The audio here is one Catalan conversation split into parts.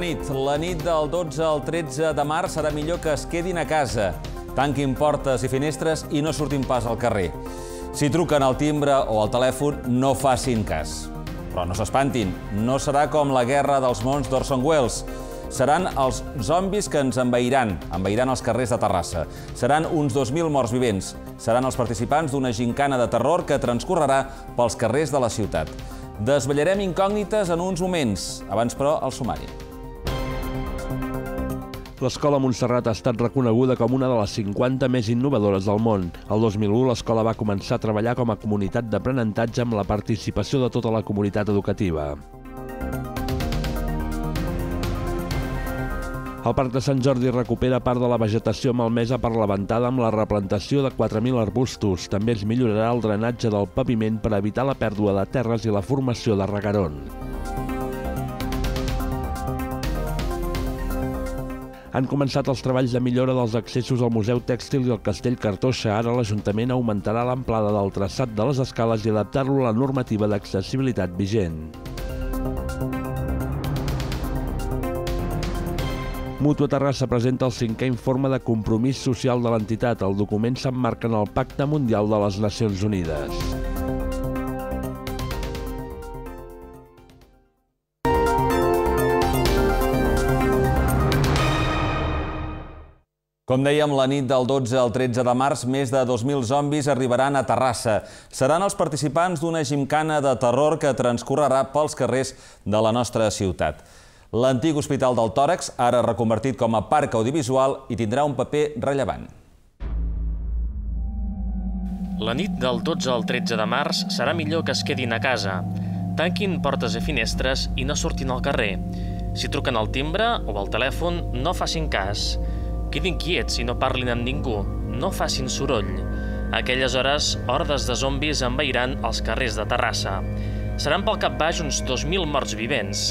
nit. La nit del 12 al 13 de març serà millor que es quedin a casa. Tanquin portes i finestres i no surtin pas al carrer. Si truquen al timbre o al telèfon, no facin cas. Però no s'espantin, no serà com la guerra dels mons d'Orson Welles. Seran els zombis que ens envairan, envairan els carrers de Terrassa. Seran uns 2.000 morts vivents. Seran els participants d'una gincana de terror que transcorrerà pels carrers de la ciutat. Desvallarem incògnites en uns moments, abans però el sumari. L'escola Montserrat ha estat reconeguda com una de les 50 més innovadores del món. El 2001 l'escola va començar a treballar com a comunitat d'aprenentatge amb la participació de tota la comunitat educativa. El Parc de Sant Jordi recupera part de la vegetació malmesa per la ventada amb la replantació de 4.000 arbustos. També es millorarà el drenatge del paviment per evitar la pèrdua de terres i la formació de regarons. han començat els treballs de millora dels accessos al Museu Tèxtil i al Castell Cartoixa. Ara l'Ajuntament augmentarà l'amplada del traçat de les escales i adaptar-lo a la normativa d'accessibilitat vigent. Mutua Terrassa presenta el cinquè informe de compromís social de l'entitat. El document s'emmarca en el Pacte Mundial de les Nacions Unides. Com dèiem, la nit del 12 al 13 de març, més de 2.000 zombis arribaran a Terrassa. Seran els participants d'una gimcana de terror que transcorrerà pels carrers de la nostra ciutat. L'antic Hospital del Tòrax, ara reconvertit com a parc audiovisual, hi tindrà un paper rellevant. La nit del 12 al 13 de març serà millor que es quedin a casa. Tanquin portes i finestres i no surtin al carrer. Si truquen al timbre o al telèfon, no facin cas. Quedin quiets i no parlin amb ningú. No facin soroll. aquelles hores, hordes de zombis envairan els carrers de Terrassa. Seran pel cap baix uns 2.000 morts vivents.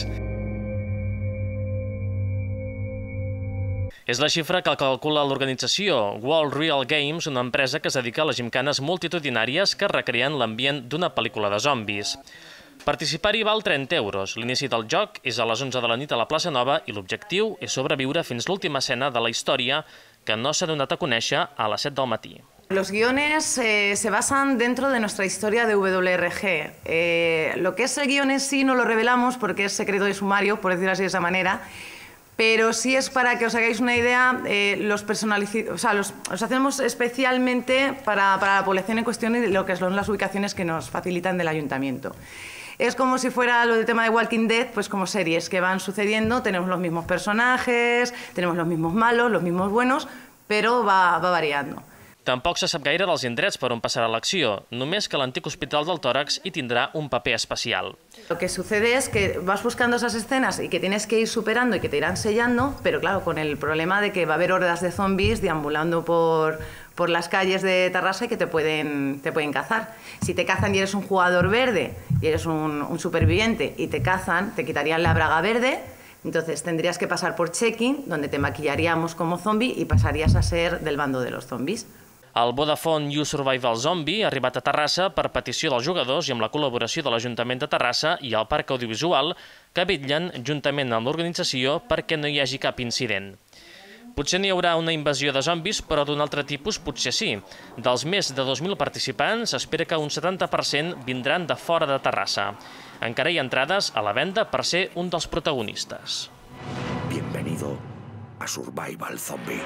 És la xifra que calcula l'organització World Real Games, una empresa que es dedica a les gimcanes multitudinàries que recreen l'ambient d'una pel·lícula de zombis. Participar-hi al 30 euros. L'inici del joc és a les 11 de la nit a la plaça Nova i l'objectiu és sobreviure fins l'última escena de la història que no s'ha donat a conèixer a les 7 del matí. Los guiones eh, se basan dentro de nuestra historia de WRG. Eh, lo que es el guión en sí no lo revelamos porque es secreto de sumario, por decirlo así de esa manera, pero sí es para que os hagáis una idea, eh, los personalizamos, o sea, los, hacemos especialmente para, para, la población en cuestión y lo que son las ubicaciones que nos facilitan del ayuntamiento. es como si fuera lo del tema de Walking Dead, pues como series que van sucediendo, tenemos los mismos personajes, tenemos los mismos malos, los mismos buenos, pero va, va variando. Tampoc se sap gaire dels indrets per on passarà l'acció, només que l'antic hospital del tòrax hi tindrà un paper especial. Lo que sucede es que vas buscando esas escenas y que tienes que ir superando y que te irán sellando, pero claro, con el problema de que va a haber hordas de zombies deambulando por, por las calles de Tarrasa y que te pueden, te pueden cazar. Si te cazan y eres un jugador verde y eres un, un superviviente y te cazan, te quitarían la braga verde, entonces tendrías que pasar por checking, donde te maquillaríamos como zombie y pasarías a ser del bando de los zombies. El Vodafone You Survival Zombie ha arribat a Terrassa per petició dels jugadors i amb la col·laboració de l'Ajuntament de Terrassa i el Parc Audiovisual, que vetllen, juntament amb l'organització, perquè no hi hagi cap incident. Potser n'hi haurà una invasió de zombis, però d'un altre tipus potser sí. Dels més de 2.000 participants, s'espera que un 70% vindran de fora de Terrassa. Encara hi ha entrades a la venda per ser un dels protagonistes. Bienvenido a Survival Zombie.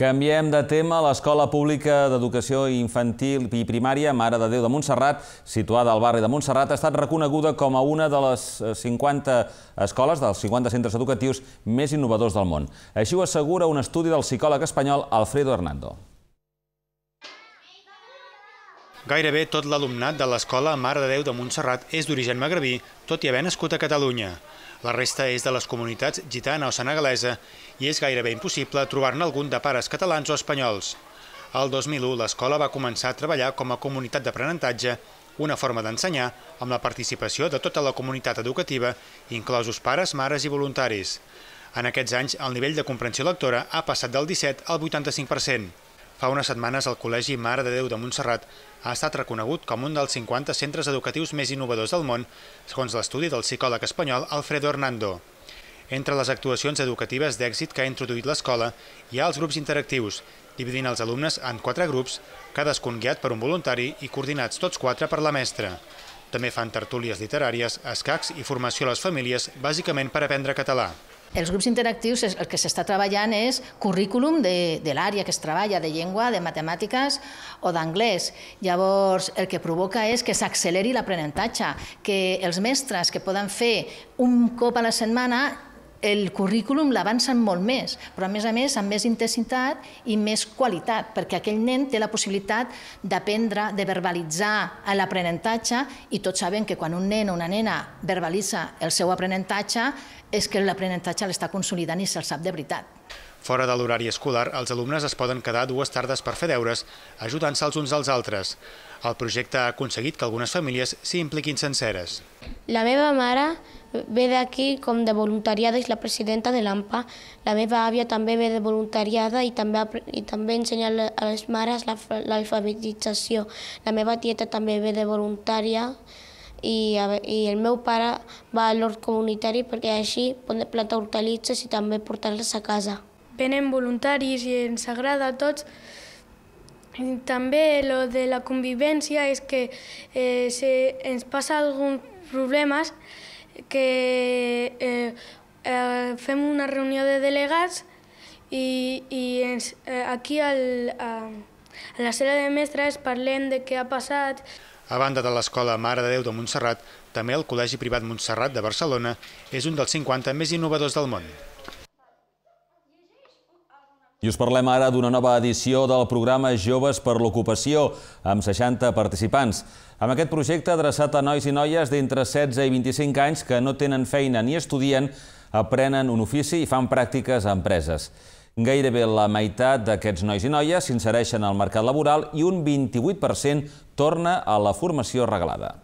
Canviem de tema. L'Escola Pública d'Educació Infantil i Primària Mare de Déu de Montserrat, situada al barri de Montserrat, ha estat reconeguda com a una de les 50 eh, escoles, dels 50 centres educatius més innovadors del món. Així ho assegura un estudi del psicòleg espanyol Alfredo Hernando. Gairebé tot l'alumnat de l'Escola Mare de Déu de Montserrat és d'origen magrebí, tot i haver nascut a Catalunya. La resta és de les comunitats gitana o senegalesa i és gairebé impossible trobar-ne algun de pares catalans o espanyols. El 2001 l'escola va començar a treballar com a comunitat d'aprenentatge, una forma d'ensenyar amb la participació de tota la comunitat educativa, inclosos pares, mares i voluntaris. En aquests anys, el nivell de comprensió lectora ha passat del 17 al 85%. Fa unes setmanes el Col·legi Mare de Déu de Montserrat ha estat reconegut com un dels 50 centres educatius més innovadors del món, segons l'estudi del psicòleg espanyol Alfredo Hernando. Entre les actuacions educatives d'èxit que ha introduït l'escola hi ha els grups interactius, dividint els alumnes en quatre grups, cadascun guiat per un voluntari i coordinats tots quatre per la mestra. També fan tertúlies literàries, escacs i formació a les famílies, bàsicament per aprendre català. Els grups interactius, el que s'està treballant és currículum de, de l'àrea que es treballa, de llengua, de matemàtiques o d'anglès. Llavors, el que provoca és que s'acceleri l'aprenentatge, que els mestres que poden fer un cop a la setmana el currículum l'avancen molt més, però a més a més amb més intensitat i més qualitat, perquè aquell nen té la possibilitat d'aprendre, de verbalitzar l'aprenentatge i tots sabem que quan un nen o una nena verbalitza el seu aprenentatge és que l'aprenentatge l'està consolidant i se'l sap de veritat. Fora de l'horari escolar, els alumnes es poden quedar dues tardes per fer deures, ajudant-se els uns als altres. El projecte ha aconseguit que algunes famílies s'hi impliquin senceres. La meva mare ve d'aquí com de voluntariada, és la presidenta de l'AMPA. La meva àvia també ve de voluntariada i també, i també ensenya a les mares l'alfabetització. La meva tieta també ve de voluntària i, i el meu pare va a l'hort comunitari perquè així pot plantar hortalitzes i també portar-les a casa. Venen voluntaris i ens agrada a tots i també lo de la convivència és que eh, se, ens passa alguns problemes que eh, eh, fem una reunió de delegats i, i ens, eh, aquí al, a, a la sala de mestres parlem de què ha passat. A banda de l'Escola Mare de Déu de Montserrat, també el Col·legi Privat Montserrat de Barcelona és un dels 50 més innovadors del món. I us parlem ara d'una nova edició del programa Joves per l'Ocupació, amb 60 participants. Amb aquest projecte adreçat a nois i noies d'entre 16 i 25 anys que no tenen feina ni estudien, aprenen un ofici i fan pràctiques a empreses. Gairebé la meitat d'aquests nois i noies s'insereixen al mercat laboral i un 28% torna a la formació reglada.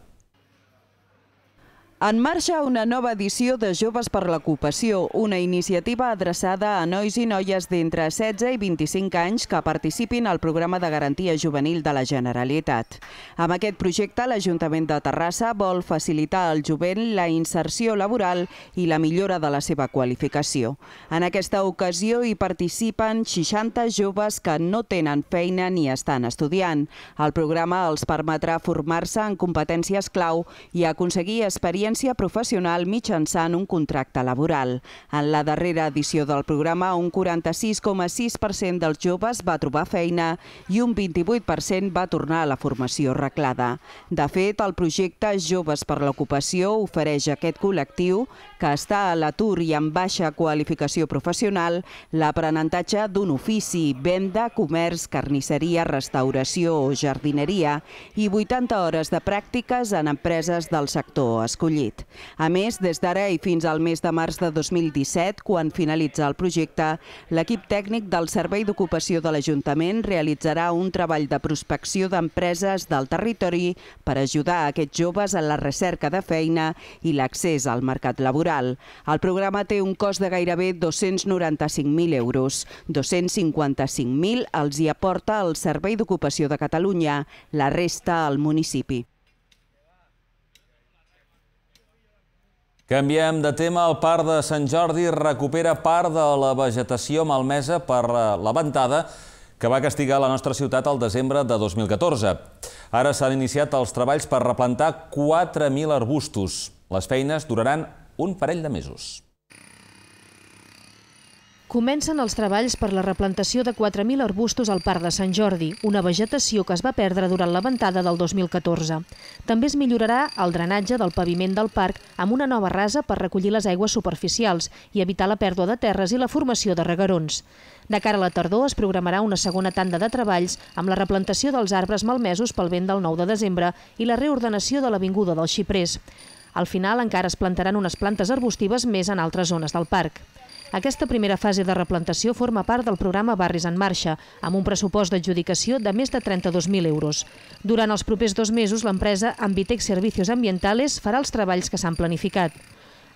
En marxa una nova edició de Joves per l'Ocupació, una iniciativa adreçada a nois i noies d'entre 16 i 25 anys que participin al programa de garantia juvenil de la Generalitat. Amb aquest projecte, l'Ajuntament de Terrassa vol facilitar al jovent la inserció laboral i la millora de la seva qualificació. En aquesta ocasió hi participen 60 joves que no tenen feina ni estan estudiant. El programa els permetrà formar-se en competències clau i aconseguir experiències experiència professional mitjançant un contracte laboral. En la darrera edició del programa, un 46,6% dels joves va trobar feina i un 28% va tornar a la formació reglada. De fet, el projecte Joves per l'Ocupació ofereix a aquest col·lectiu, que està a l'atur i amb baixa qualificació professional, l'aprenentatge d'un ofici, venda, comerç, carnisseria, restauració o jardineria i 80 hores de pràctiques en empreses del sector escollit. Ripollit. A més, des d'ara i fins al mes de març de 2017, quan finalitza el projecte, l'equip tècnic del Servei d'Ocupació de l'Ajuntament realitzarà un treball de prospecció d'empreses del territori per ajudar aquests joves en la recerca de feina i l'accés al mercat laboral. El programa té un cost de gairebé 295.000 euros. 255.000 els hi aporta el Servei d'Ocupació de Catalunya, la resta al municipi. Canviem de tema. El Parc de Sant Jordi recupera part de la vegetació malmesa per eh, la ventada que va castigar la nostra ciutat al desembre de 2014. Ara s'han iniciat els treballs per replantar 4.000 arbustos. Les feines duraran un parell de mesos. Comencen els treballs per la replantació de 4.000 arbustos al Parc de Sant Jordi, una vegetació que es va perdre durant la ventada del 2014. També es millorarà el drenatge del paviment del parc amb una nova rasa per recollir les aigües superficials i evitar la pèrdua de terres i la formació de regarons. De cara a la tardor es programarà una segona tanda de treballs amb la replantació dels arbres malmesos pel vent del 9 de desembre i la reordenació de l'Avinguda del Xiprés. Al final encara es plantaran unes plantes arbustives més en altres zones del parc. Aquesta primera fase de replantació forma part del programa Barris en Marxa, amb un pressupost d'adjudicació de més de 32.000 euros. Durant els propers dos mesos, l'empresa Ambitec Servicios Ambientales farà els treballs que s'han planificat.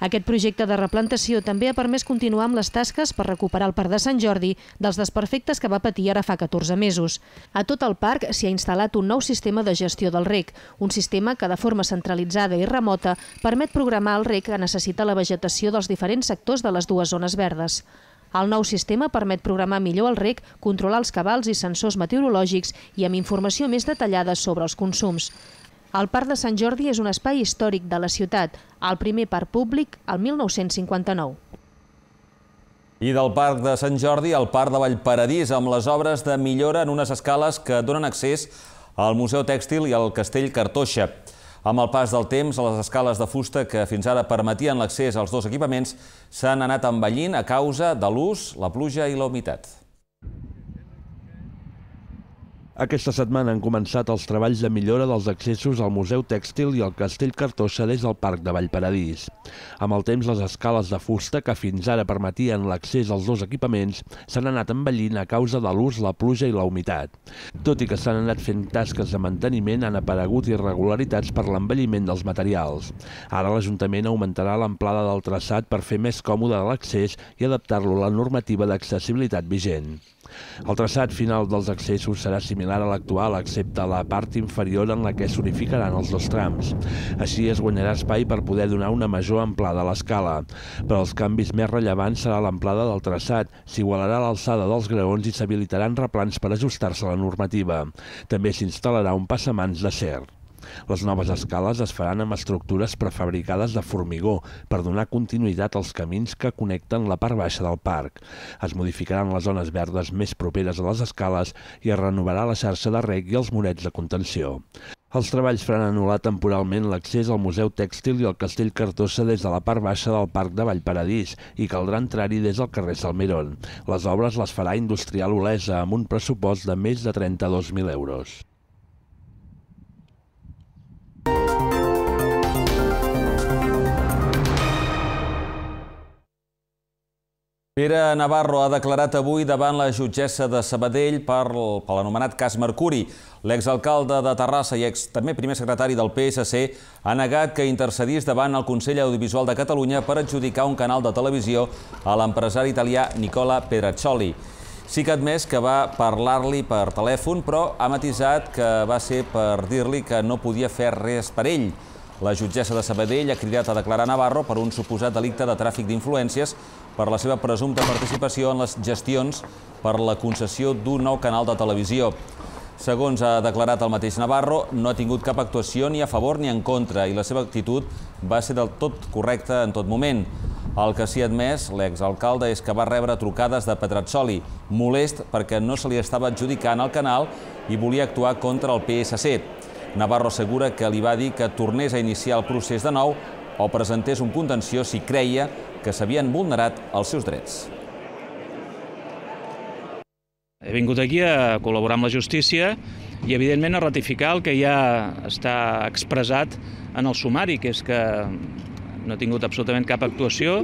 Aquest projecte de replantació també ha permès continuar amb les tasques per recuperar el Parc de Sant Jordi dels desperfectes que va patir ara fa 14 mesos. A tot el parc s'hi ha instal·lat un nou sistema de gestió del rec, un sistema que de forma centralitzada i remota permet programar el rec que necessita la vegetació dels diferents sectors de les dues zones verdes. El nou sistema permet programar millor el rec, controlar els cabals i sensors meteorològics i amb informació més detallada sobre els consums. El Parc de Sant Jordi és un espai històric de la ciutat, el primer parc públic al 1959. I del Parc de Sant Jordi al Parc de Vallparadís, amb les obres de millora en unes escales que donen accés al Museu Tèxtil i al Castell Cartoixa. Amb el pas del temps, les escales de fusta que fins ara permetien l'accés als dos equipaments s'han anat envellint a causa de l'ús, la pluja i la humitat. Aquesta setmana han començat els treballs de millora dels accessos al Museu Tèxtil i al Castell Cartossa des del Parc de Vallparadís. Amb el temps, les escales de fusta que fins ara permetien l'accés als dos equipaments s'han anat envellint a causa de l'ús, la pluja i la humitat. Tot i que s'han anat fent tasques de manteniment, han aparegut irregularitats per l'envelliment dels materials. Ara l'Ajuntament augmentarà l'amplada del traçat per fer més còmode l'accés i adaptar-lo a la normativa d'accessibilitat vigent. El traçat final dels accessos serà similar a l'actual, excepte la part inferior en la que s'unificaran els dos trams. Així es guanyarà espai per poder donar una major amplada a l'escala. Però els canvis més rellevants serà l'amplada del traçat, s'igualarà l'alçada dels graons i s'habilitaran replans per ajustar-se a la normativa. També s'instal·larà un passamans de cert. Les noves escales es faran amb estructures prefabricades de formigó per donar continuïtat als camins que connecten la part baixa del parc. Es modificaran les zones verdes més properes a les escales i es renovarà la xarxa de rec i els murets de contenció. Els treballs faran anul·lar temporalment l'accés al Museu Tèxtil i al Castell Cartossa des de la part baixa del Parc de Vallparadís i caldrà entrar-hi des del carrer Salmerón. Les obres les farà Industrial Olesa amb un pressupost de més de 32.000 euros. Pere Navarro ha declarat avui davant la jutgessa de Sabadell per, l'anomenat cas Mercuri. L'exalcalde de Terrassa i ex, també primer secretari del PSC ha negat que intercedís davant el Consell Audiovisual de Catalunya per adjudicar un canal de televisió a l'empresari italià Nicola Pedrazzoli. Sí que ha admès que va parlar-li per telèfon, però ha matisat que va ser per dir-li que no podia fer res per ell. La jutgessa de Sabadell ha cridat a declarar Navarro per un suposat delicte de tràfic d'influències per la seva presumpta participació en les gestions per la concessió d'un nou canal de televisió. Segons ha declarat el mateix Navarro, no ha tingut cap actuació ni a favor ni en contra i la seva actitud va ser del tot correcta en tot moment. El que s'hi ha admès, l'exalcalde, és que va rebre trucades de Petrazzoli, molest perquè no se li estava adjudicant el canal i volia actuar contra el PSC. Navarro assegura que li va dir que tornés a iniciar el procés de nou o presentés un contenció si creia que s'havien vulnerat els seus drets. He vingut aquí a col·laborar amb la justícia i, evidentment, a ratificar el que ja està expressat en el sumari, que és que no ha tingut absolutament cap actuació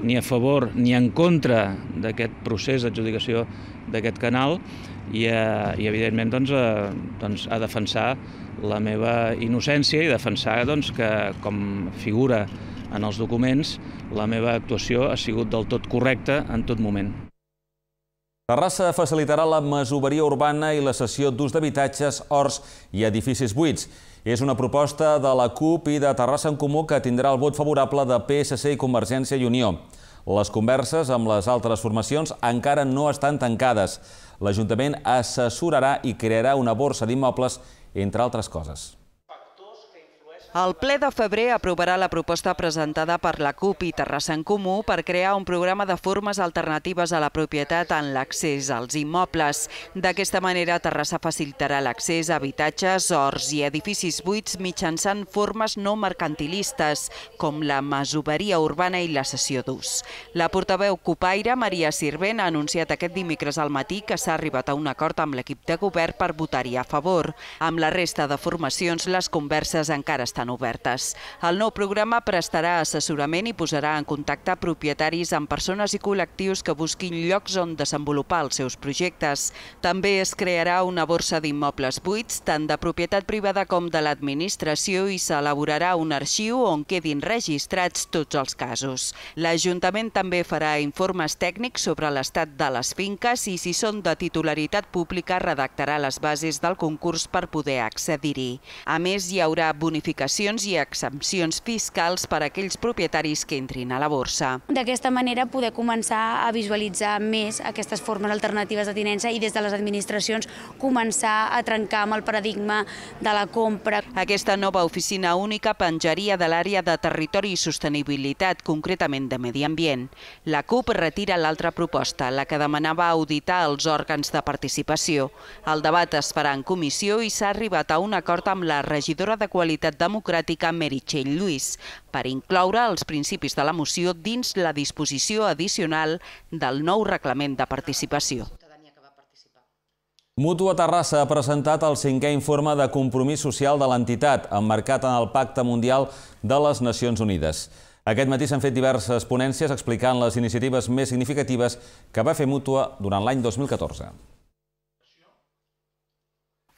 ni a favor ni en contra d'aquest procés d'adjudicació d'aquest canal i, a, eh, i evidentment doncs, a, eh, doncs, a defensar la meva innocència i defensar doncs, que com figura en els documents la meva actuació ha sigut del tot correcta en tot moment. Terrassa facilitarà la mesoveria urbana i la cessió d'ús d'habitatges, horts i edificis buits. És una proposta de la CUP i de Terrassa en Comú que tindrà el vot favorable de PSC i Convergència i Unió. Les converses amb les altres formacions encara no estan tancades l'Ajuntament assessorarà i crearà una borsa d'immobles, entre altres coses. El ple de febrer aprovarà la proposta presentada per la CUP i Terrassa en Comú per crear un programa de formes alternatives a la propietat en l'accés als immobles. D'aquesta manera, Terrassa facilitarà l'accés a habitatges, horts i edificis buits mitjançant formes no mercantilistes, com la masoveria urbana i la cessió d'ús. La portaveu Cupaire, Maria Sirvent, ha anunciat aquest dimecres al matí que s'ha arribat a un acord amb l'equip de govern per votar-hi a favor. Amb la resta de formacions, les converses encara estan estan obertes. El nou programa prestarà assessorament i posarà en contacte propietaris amb persones i col·lectius que busquin llocs on desenvolupar els seus projectes. També es crearà una borsa d'immobles buits, tant de propietat privada com de l'administració, i s'elaborarà un arxiu on quedin registrats tots els casos. L'Ajuntament també farà informes tècnics sobre l'estat de les finques i, si són de titularitat pública, redactarà les bases del concurs per poder accedir-hi. A més, hi haurà bonificacions bonificacions i exempcions fiscals per a aquells propietaris que entrin a la borsa. D'aquesta manera poder començar a visualitzar més aquestes formes alternatives de tinença i des de les administracions començar a trencar amb el paradigma de la compra. Aquesta nova oficina única penjaria de l'àrea de territori i sostenibilitat, concretament de medi ambient. La CUP retira l'altra proposta, la que demanava auditar els òrgans de participació. El debat es farà en comissió i s'ha arribat a un acord amb la regidora de Qualitat Democràtica Democràtica Meritxell Lluís per incloure els principis de la moció dins la disposició addicional del nou reglament de participació. Mútua Terrassa ha presentat el cinquè informe de compromís social de l'entitat, emmarcat en el Pacte Mundial de les Nacions Unides. Aquest matí s'han fet diverses ponències explicant les iniciatives més significatives que va fer Mútua durant l'any 2014.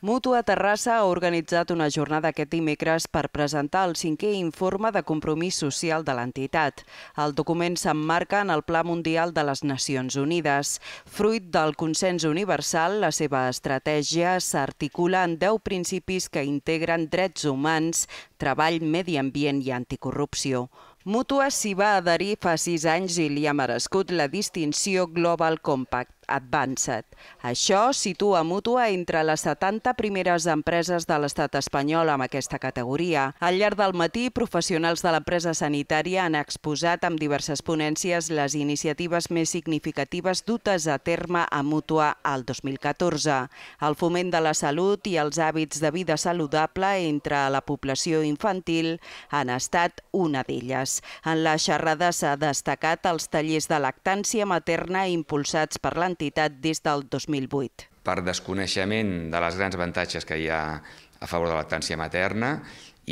Mútua Terrassa ha organitzat una jornada aquest dimecres per presentar el cinquè informe de compromís social de l'entitat. El document s'emmarca en el Pla Mundial de les Nacions Unides. Fruit del consens universal, la seva estratègia s'articula en 10 principis que integren drets humans, treball, medi ambient i anticorrupció. Mútua s'hi va adherir fa sis anys i li ha merescut la distinció Global Compact. Advanced. Això situa Mútua entre les 70 primeres empreses de l'estat espanyol amb aquesta categoria. Al llarg del matí, professionals de l'empresa sanitària han exposat amb diverses ponències les iniciatives més significatives dutes a terme a Mútua al 2014. El foment de la salut i els hàbits de vida saludable entre la població infantil han estat una d'elles. En la xerrada s'ha destacat els tallers de lactància materna impulsats per l'entitat entitat des del 2008. Per desconeixement de les grans avantatges que hi ha a favor de la lactància materna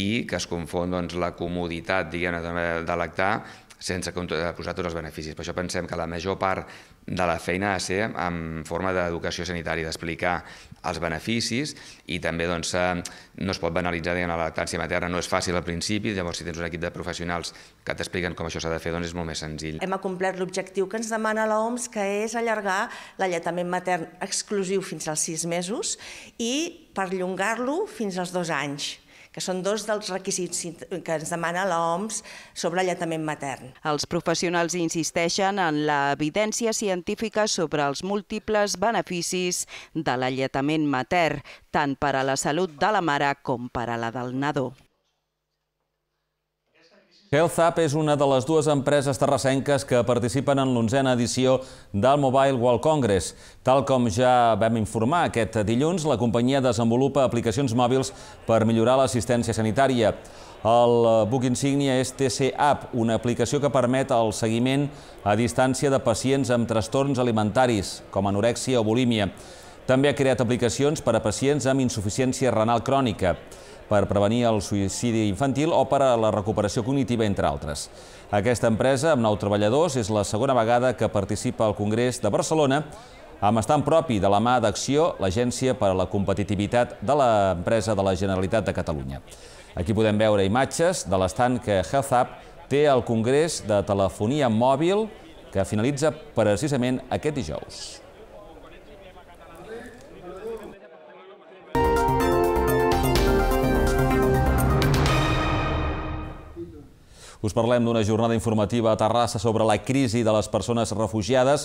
i que es confon doncs, la comoditat diguem de lactar sense posar tots els beneficis. Per això pensem que la major part de la feina ha de ser en forma d'educació sanitària, d'explicar els beneficis i també doncs, eh, no es pot banalitzar la lactància materna, no és fàcil al principi, llavors si tens un equip de professionals que t'expliquen com això s'ha de fer, doncs és molt més senzill. Hem acomplert l'objectiu que ens demana l'OMS, que és allargar l'alletament matern exclusiu fins als sis mesos i perllongar-lo fins als dos anys que són dos dels requisits que ens demana l'OMS sobre alletament matern. Els professionals insisteixen en l'evidència científica sobre els múltiples beneficis de l'alletament matern, tant per a la salut de la mare com per a la del nadó. HealthUp és una de les dues empreses terrassenques que participen en l'onzena edició del Mobile World Congress. Tal com ja vam informar aquest dilluns, la companyia desenvolupa aplicacions mòbils per millorar l'assistència sanitària. El Book Insignia és TC App, una aplicació que permet el seguiment a distància de pacients amb trastorns alimentaris, com anorèxia o bulímia. També ha creat aplicacions per a pacients amb insuficiència renal crònica per prevenir el suïcidi infantil o per a la recuperació cognitiva, entre altres. Aquesta empresa, amb nou treballadors, és la segona vegada que participa al Congrés de Barcelona amb estant propi de la mà d'acció l'Agència per a la Competitivitat de l'Empresa de la Generalitat de Catalunya. Aquí podem veure imatges de l'estant que HealthUp té al Congrés de Telefonia Mòbil que finalitza precisament aquest dijous. Us parlem d'una jornada informativa a Terrassa sobre la crisi de les persones refugiades.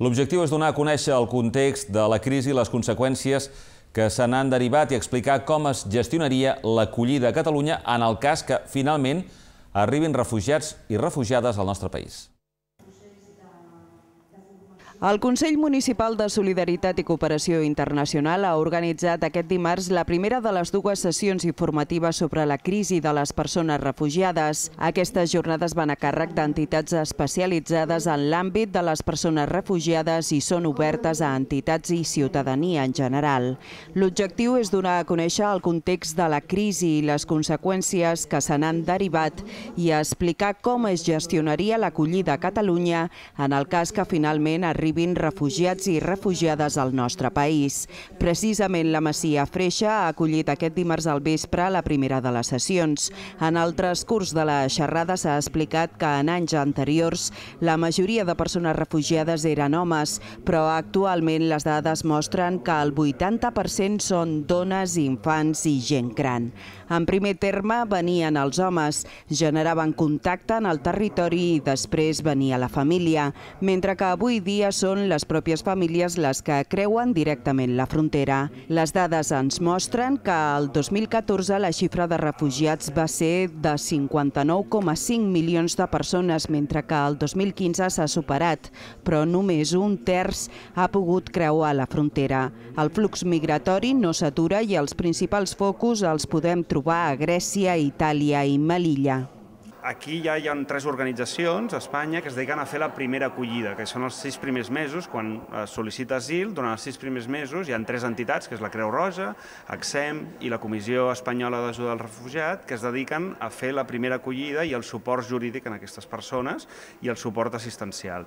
L'objectiu és donar a conèixer el context de la crisi i les conseqüències que se n'han derivat i explicar com es gestionaria l'acollida a Catalunya en el cas que, finalment, arribin refugiats i refugiades al nostre país. El Consell Municipal de Solidaritat i Cooperació Internacional ha organitzat aquest dimarts la primera de les dues sessions informatives sobre la crisi de les persones refugiades. Aquestes jornades van a càrrec d'entitats especialitzades en l'àmbit de les persones refugiades i són obertes a entitats i ciutadania en general. L'objectiu és donar a conèixer el context de la crisi i les conseqüències que se n'han derivat i explicar com es gestionaria l'acollida a Catalunya en el cas que finalment arribi arribin refugiats i refugiades al nostre país. Precisament la Masia Freixa ha acollit aquest dimarts al vespre la primera de les sessions. En altres curs de la xerrada s'ha explicat que en anys anteriors la majoria de persones refugiades eren homes, però actualment les dades mostren que el 80% són dones, infants i gent gran. En primer terme venien els homes, generaven contacte en el territori i després venia la família, mentre que avui dia són les pròpies famílies les que creuen directament la frontera. Les dades ens mostren que el 2014 la xifra de refugiats va ser de 59,5 milions de persones, mentre que el 2015 s'ha superat, però només un terç ha pogut creuar la frontera. El flux migratori no s'atura i els principals focus els podem trobar a Grècia, Itàlia i Melilla. Aquí ja hi ha tres organitzacions a Espanya que es dediquen a fer la primera acollida, que són els sis primers mesos, quan eh, sol·licita asil, durant els sis primers mesos hi ha tres entitats, que és la Creu Roja, AXEM i la Comissió Espanyola d'Ajuda al Refugiat, que es dediquen a fer la primera acollida i el suport jurídic en aquestes persones i el suport assistencial.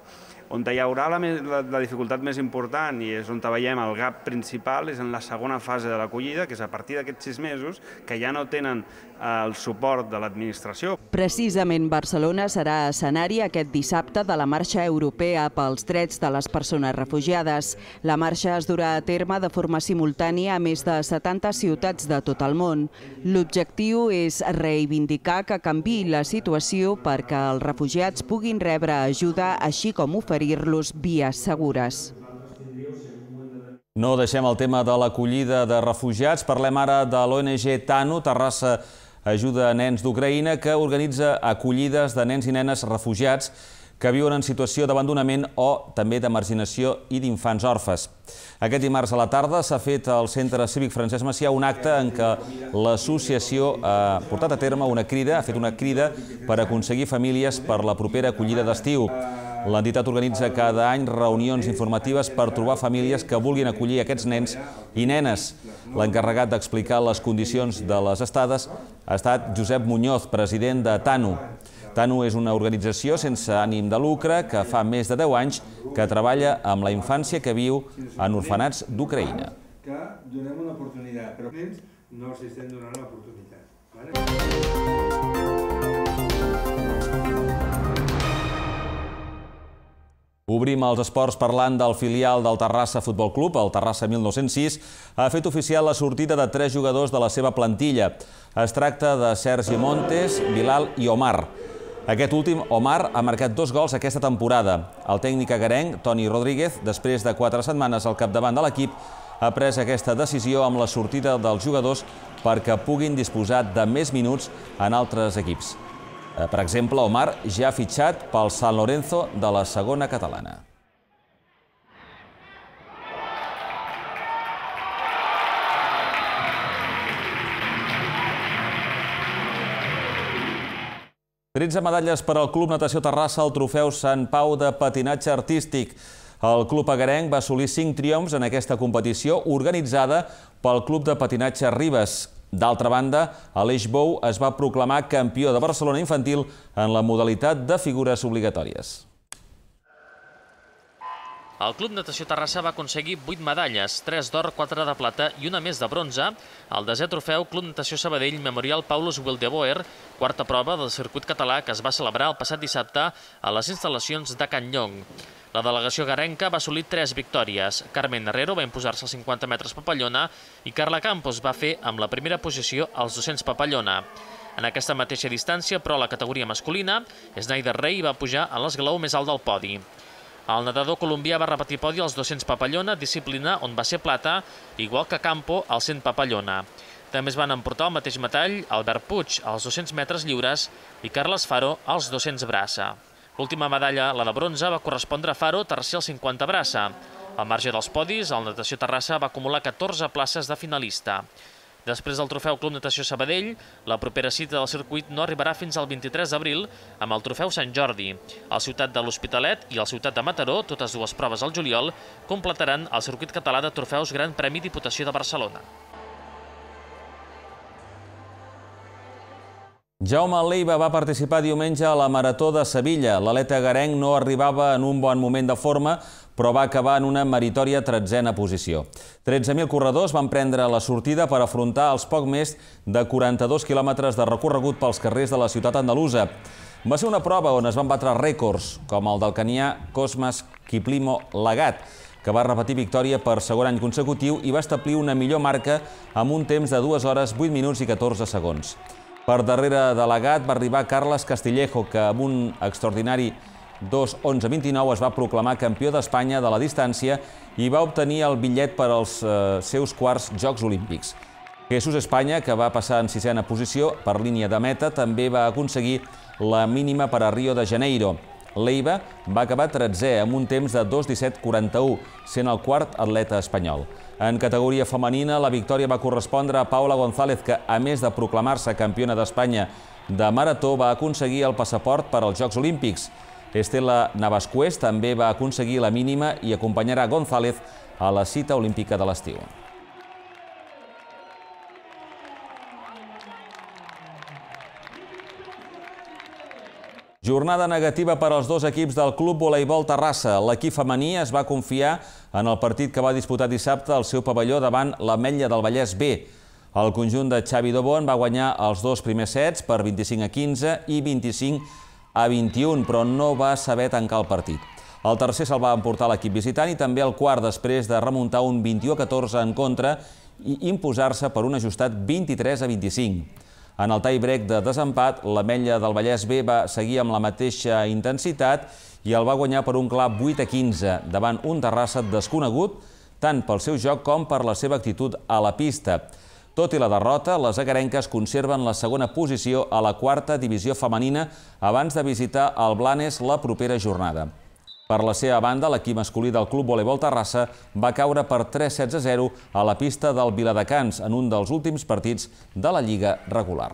On hi haurà la, la, la dificultat més important i és on veiem el gap principal és en la segona fase de l'acollida, que és a partir d'aquests sis mesos, que ja no tenen eh, el suport de l'administració. Precisament Barcelona serà escenari aquest dissabte de la Marxa Europea pels Drets de les Persones Refugiades. La marxa es durà a terme de forma simultània a més de 70 ciutats de tot el món. L'objectiu és reivindicar que canvi la situació perquè els refugiats puguin rebre ajuda així com oferir oferir-los vies segures. No deixem el tema de l'acollida de refugiats. Parlem ara de l'ONG TANU, Terrassa Ajuda a Nens d'Ucraïna, que organitza acollides de nens i nenes refugiats que viuen en situació d'abandonament o també de marginació i d'infants orfes. Aquest dimarts a la tarda s'ha fet al Centre Cívic Francesc Macià un acte en què l'associació ha portat a terme una crida, ha fet una crida per aconseguir famílies per la propera acollida d'estiu. L'entitat organitza cada any reunions informatives per trobar famílies que vulguin acollir aquests nens i nenes. L'encarregat d'explicar les condicions de les estades ha estat Josep Muñoz, president de TANU. TANU és una organització sense ànim de lucre que fa més de 10 anys que treballa amb la infància que viu en orfenats d'Ucraïna. Que donem una oportunitat, però no els estem donant l'oportunitat. Vale? Obrim els esports parlant del filial del Terrassa Futbol Club, el Terrassa 1906, ha fet oficial la sortida de tres jugadors de la seva plantilla. Es tracta de Sergi Montes, Bilal i Omar. Aquest últim, Omar, ha marcat dos gols aquesta temporada. El tècnic agarenc, Toni Rodríguez, després de quatre setmanes al capdavant de l'equip, ha pres aquesta decisió amb la sortida dels jugadors perquè puguin disposar de més minuts en altres equips. Eh, per exemple, Omar ja ha fitxat pel San Lorenzo de la segona catalana. Tretze medalles per al Club Natació Terrassa al trofeu Sant Pau de patinatge artístic. El Club Agarenc va assolir cinc triomfs en aquesta competició organitzada pel Club de Patinatge Ribes, D'altra banda, Aleix Bou es va proclamar campió de Barcelona infantil en la modalitat de figures obligatòries. El Club Natació Terrassa va aconseguir 8 medalles, 3 d'or, 4 de plata i una més de bronze, el desè trofeu Club Natació Sabadell Memorial Paulus Wildeboer, quarta prova del circuit català que es va celebrar el passat dissabte a les instal·lacions de Can Llong. La delegació garenca va assolir tres victòries. Carmen Herrero va imposar-se als 50 metres papallona i Carla Campos va fer amb la primera posició als 200 papallona. En aquesta mateixa distància, però, a la categoria masculina, Snyder Rey va pujar a l'esglau més alt del podi. El nedador colombià va repetir podi als 200 papallona, disciplina on va ser plata, igual que Campo al 100 papallona. També es van emportar el mateix metall Albert Puig als 200 metres lliures i Carles Faro als 200 braça. L'última medalla, la de bronze, va correspondre a Faro, tercer al 50 braça. Al marge dels podis, el Natació Terrassa va acumular 14 places de finalista. Després del trofeu Club Natació Sabadell, la propera cita del circuit no arribarà fins al 23 d'abril amb el trofeu Sant Jordi. El Ciutat de l'Hospitalet i el Ciutat de Mataró, totes dues proves al juliol, completaran el circuit català de trofeus Gran Premi Diputació de Barcelona. Jaume Leiva va participar diumenge a la Marató de Sevilla. L'Aleta Garenc no arribava en un bon moment de forma, però va acabar en una meritòria tretzena posició. 13.000 corredors van prendre la sortida per afrontar els poc més de 42 quilòmetres de recorregut pels carrers de la ciutat andalusa. Va ser una prova on es van batre rècords, com el del canià Cosmas Kiplimo Legat, que va repetir victòria per segon any consecutiu i va establir una millor marca amb un temps de 2 hores, 8 minuts i 14 segons. Per darrere delegat va arribar Carles Castillejo, que amb un extraordinari 2-11-29 es va proclamar campió d'Espanya de la distància i va obtenir el bitllet per als eh, seus quarts Jocs Olímpics. Jesús Espanya, que va passar en sisena posició per línia de meta, també va aconseguir la mínima per a Rio de Janeiro. Leiva va acabar 13è amb un temps de 2.17.41, sent el quart atleta espanyol. En categoria femenina, la victòria va correspondre a Paula González, que, a més de proclamar-se campiona d'Espanya de marató, va aconseguir el passaport per als Jocs Olímpics. Estela Navascués també va aconseguir la mínima i acompanyarà González a la cita olímpica de l'estiu. Jornada negativa per als dos equips del Club Voleibol Terrassa. L'equip femení es va confiar en el partit que va disputar dissabte al seu pavelló davant l'Ametlla del Vallès B. El conjunt de Xavi Dobon va guanyar els dos primers sets per 25 a 15 i 25 a 21, però no va saber tancar el partit. El tercer se'l va emportar l'equip visitant i també el quart després de remuntar un 21 a 14 en contra i imposar-se per un ajustat 23 a 25. En el tie-break de desempat, l'Ametlla del Vallès B va seguir amb la mateixa intensitat i el va guanyar per un clar 8 a 15 davant un Terrassa desconegut tant pel seu joc com per la seva actitud a la pista. Tot i la derrota, les agarenques conserven la segona posició a la quarta divisió femenina abans de visitar el Blanes la propera jornada. Per la seva banda, l'equip masculí del Club Voleibol Terrassa va caure per 3-16 0 a la pista del Viladecans en un dels últims partits de la Lliga regular.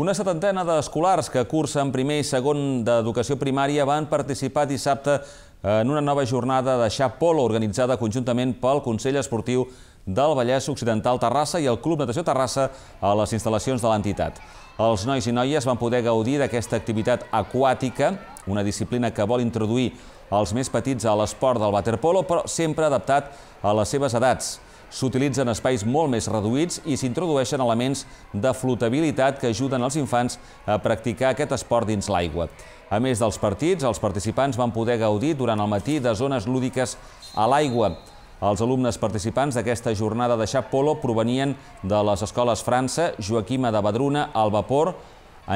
Una setantena d'escolars que cursen primer i segon d'educació primària van participar dissabte en una nova jornada de xap polo organitzada conjuntament pel Consell Esportiu del Vallès Occidental Terrassa i el Club Natació Terrassa a les instal·lacions de l'entitat. Els nois i noies van poder gaudir d'aquesta activitat aquàtica, una disciplina que vol introduir els més petits a l'esport del waterpolo, però sempre adaptat a les seves edats. S'utilitzen espais molt més reduïts i s'introdueixen elements de flotabilitat que ajuden els infants a practicar aquest esport dins l'aigua. A més dels partits, els participants van poder gaudir durant el matí de zones lúdiques a l'aigua. Els alumnes participants d'aquesta jornada de Xapolo provenien de les escoles França, Joaquima de Badruna, El Vapor,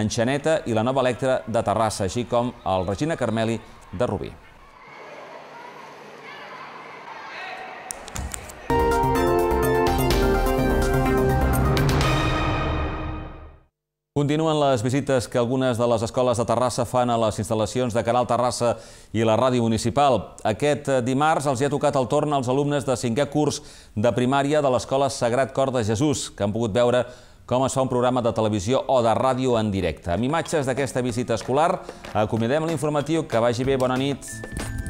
Enxaneta i la Nova Electra de Terrassa, així com el Regina Carmeli de Rubí. Continuen les visites que algunes de les escoles de Terrassa fan a les instal·lacions de Canal Terrassa i la Ràdio Municipal. Aquest eh, dimarts els hi ha tocat el torn als alumnes de cinquè curs de primària de l'Escola Sagrat Cor de Jesús, que han pogut veure com es fa un programa de televisió o de ràdio en directe. Amb imatges d'aquesta visita escolar, acomiadem l'informatiu. Que vagi bé, bona nit.